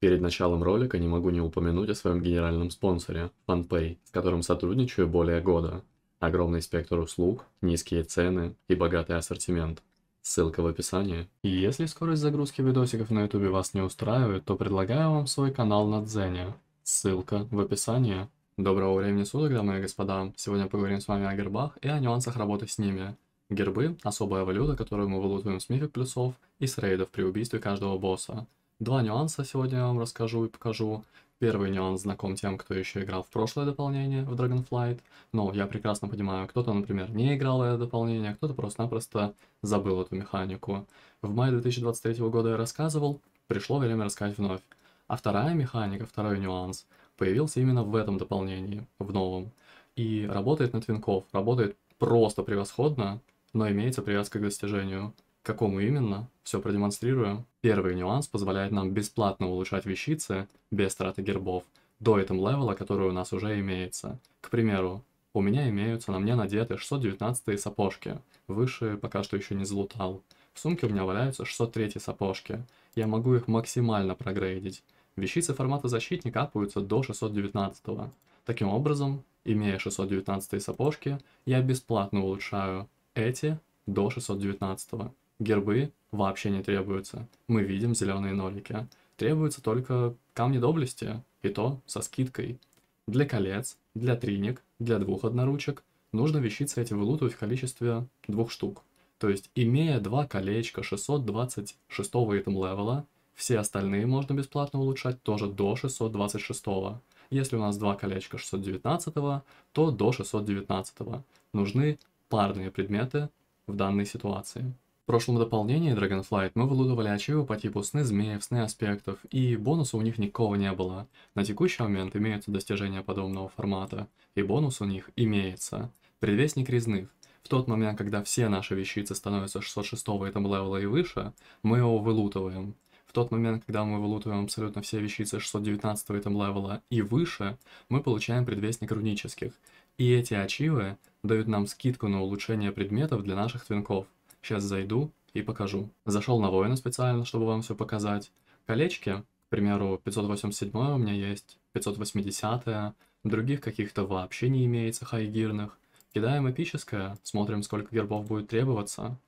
Перед началом ролика не могу не упомянуть о своем генеральном спонсоре, FunPay, с которым сотрудничаю более года. Огромный спектр услуг, низкие цены и богатый ассортимент. Ссылка в описании. И если скорость загрузки видосиков на ютубе вас не устраивает, то предлагаю вам свой канал на Дзене. Ссылка в описании. Доброго времени суток, дамы и господа. Сегодня поговорим с вами о гербах и о нюансах работы с ними. Гербы – особая валюта, которую мы вылутываем с мифик плюсов и с рейдов при убийстве каждого босса. Два нюанса сегодня я вам расскажу и покажу. Первый нюанс знаком тем, кто еще играл в прошлое дополнение в Dragonflight, но я прекрасно понимаю, кто-то, например, не играл это дополнение, кто-то просто-напросто забыл эту механику. В мае 2023 года я рассказывал, пришло время рассказать вновь. А вторая механика, второй нюанс, появился именно в этом дополнении, в новом. И работает на твинков, работает просто превосходно, но имеется привязка к достижению какому именно, все продемонстрирую. Первый нюанс позволяет нам бесплатно улучшать вещицы, без траты гербов, до этого левела, который у нас уже имеется. К примеру, у меня имеются на мне надеты 619 сапожки, выше пока что еще не залутал. В сумке у меня валяются 603 сапожки, я могу их максимально прогрейдить. Вещицы формата защитника апаются до 619. -го. Таким образом, имея 619 сапожки, я бесплатно улучшаю эти до 619. -го. Гербы вообще не требуются. Мы видим зеленые нолики. Требуются только камни доблести, и то со скидкой. Для колец, для триник, для двух одноручек нужно вещиться эти вылутывать в количестве двух штук. То есть, имея два колечка 626 итем левела, все остальные можно бесплатно улучшать тоже до 626. Если у нас два колечка 619, то до 619. Нужны парные предметы в данной ситуации прошлом дополнении Dragonflight мы вылутывали ачивы по типу сны змеев, сны аспектов, и бонуса у них никого не было. На текущий момент имеются достижения подобного формата, и бонус у них имеется. Предвестник резных. В тот момент, когда все наши вещицы становятся 606 этом левела и выше, мы его вылутываем. В тот момент, когда мы вылутываем абсолютно все вещицы 619 этом левела и выше, мы получаем предвестник рунических. И эти ачивы дают нам скидку на улучшение предметов для наших твинков – Сейчас зайду и покажу. Зашел на воина специально, чтобы вам все показать. Колечки, к примеру, 587 у меня есть, 580, других каких-то вообще не имеется хайгирных. Кидаем эпическое, смотрим, сколько гербов будет требоваться.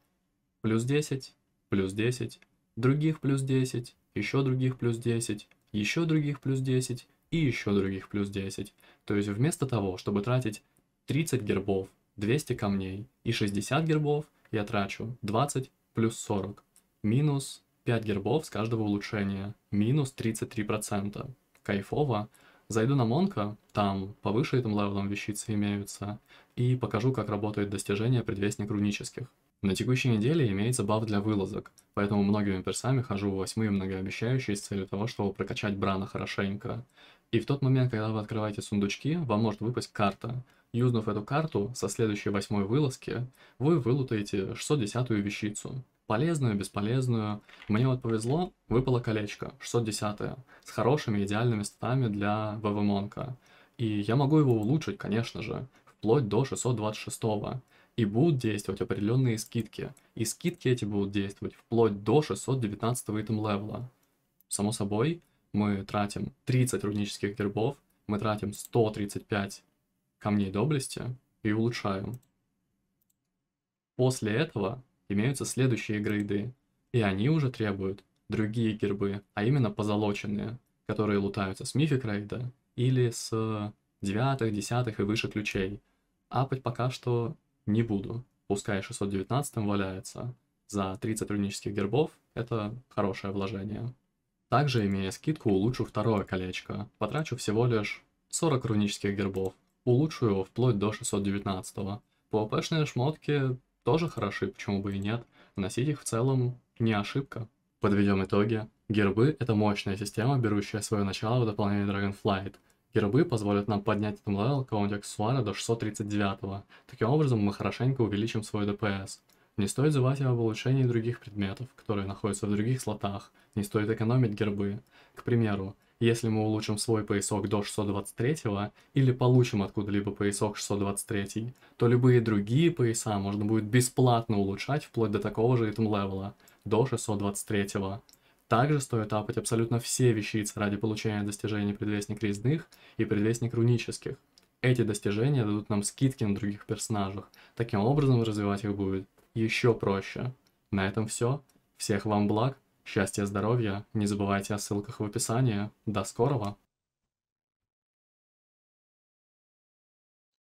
Плюс 10, плюс 10, других плюс 10, еще других плюс 10, еще других плюс 10 и еще других плюс 10. То есть вместо того, чтобы тратить 30 гербов, 200 камней и 60 гербов, я трачу 20 плюс 40, минус 5 гербов с каждого улучшения, минус 33%. Кайфово. Зайду на Монка, там повыше этим левелом вещицы имеются, и покажу, как работает достижение предвестник рунических. На текущей неделе имеется баф для вылазок, поэтому многими персами хожу в восьмые многообещающие с целью того, чтобы прокачать Брана хорошенько. И в тот момент, когда вы открываете сундучки, вам может выпасть карта, Юзнув эту карту, со следующей восьмой вылазки вы вылутаете 610-ю вещицу. Полезную, бесполезную. Мне вот повезло, выпало колечко, 610-е, с хорошими идеальными статами для ВВМонка. И я могу его улучшить, конечно же, вплоть до 626-го. И будут действовать определенные скидки. И скидки эти будут действовать вплоть до 619-го итем левела. Само собой, мы тратим 30 рунических гербов, мы тратим 135 камней доблести и улучшаю. После этого имеются следующие грейды, и они уже требуют другие гербы, а именно позолоченные, которые лутаются с мифик рейда или с девятых, десятых и выше ключей. Апать пока что не буду, пускай 619 валяется. За 30 рунических гербов это хорошее вложение. Также, имея скидку, улучшу второе колечко. Потрачу всего лишь 40 рунических гербов улучшу его вплоть до 619. -го. шмотки тоже хороши, почему бы и нет. Носить их в целом не ошибка. Подведем итоги. Гербы — это мощная система, берущая свое начало в дополнении Dragonflight. Гербы позволят нам поднять этот левел кого-нибудь аксессуара до 639. Таким образом, мы хорошенько увеличим свой ДПС. Не стоит забывать об улучшении других предметов, которые находятся в других слотах. Не стоит экономить гербы. К примеру, если мы улучшим свой поясок до 623 или получим откуда-либо поясок 623, то любые другие пояса можно будет бесплатно улучшать вплоть до такого же ритм левела, до 623. го Также стоит апать абсолютно все вещицы ради получения достижений предвестник резных и предвестник рунических. Эти достижения дадут нам скидки на других персонажах, таким образом развивать их будет еще проще. На этом все. Всех вам благ, Счастья, здоровья, не забывайте о ссылках в описании. До скорого!